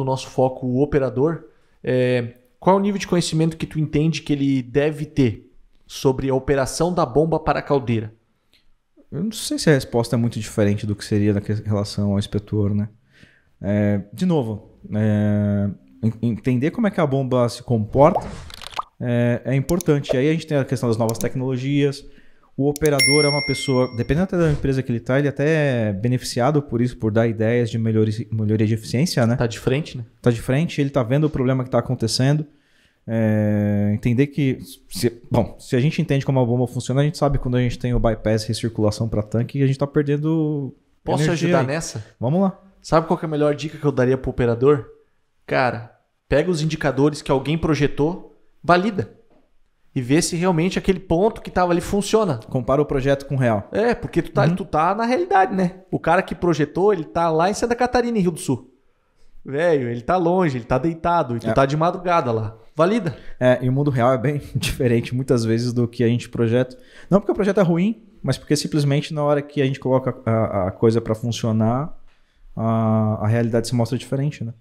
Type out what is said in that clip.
do nosso foco o operador, é, qual é o nível de conhecimento que tu entende que ele deve ter sobre a operação da bomba para a caldeira? Eu não sei se a resposta é muito diferente do que seria na relação ao inspetor, né? É, de novo, é, entender como é que a bomba se comporta é, é importante. E aí a gente tem a questão das novas tecnologias, o operador é uma pessoa, dependendo até da empresa que ele está, ele até é beneficiado por isso, por dar ideias de melhoria, melhoria de eficiência, né? Tá de frente, né? Tá de frente, ele tá vendo o problema que está acontecendo. É, entender que, se, bom, se a gente entende como a bomba funciona, a gente sabe quando a gente tem o bypass recirculação para tanque, a gente está perdendo. Posso energia ajudar aí. nessa? Vamos lá. Sabe qual é a melhor dica que eu daria para o operador? Cara, pega os indicadores que alguém projetou, valida e ver se realmente aquele ponto que estava ali funciona. Compara o projeto com o real. É, porque tu tá, uhum. tu tá na realidade, né? O cara que projetou, ele tá lá em Santa Catarina, em Rio do Sul. Velho, ele tá longe, ele tá deitado, e tu é. tá de madrugada lá. Valida. É, e o mundo real é bem diferente muitas vezes do que a gente projeta. Não porque o projeto é ruim, mas porque simplesmente na hora que a gente coloca a, a coisa para funcionar, a, a realidade se mostra diferente, né?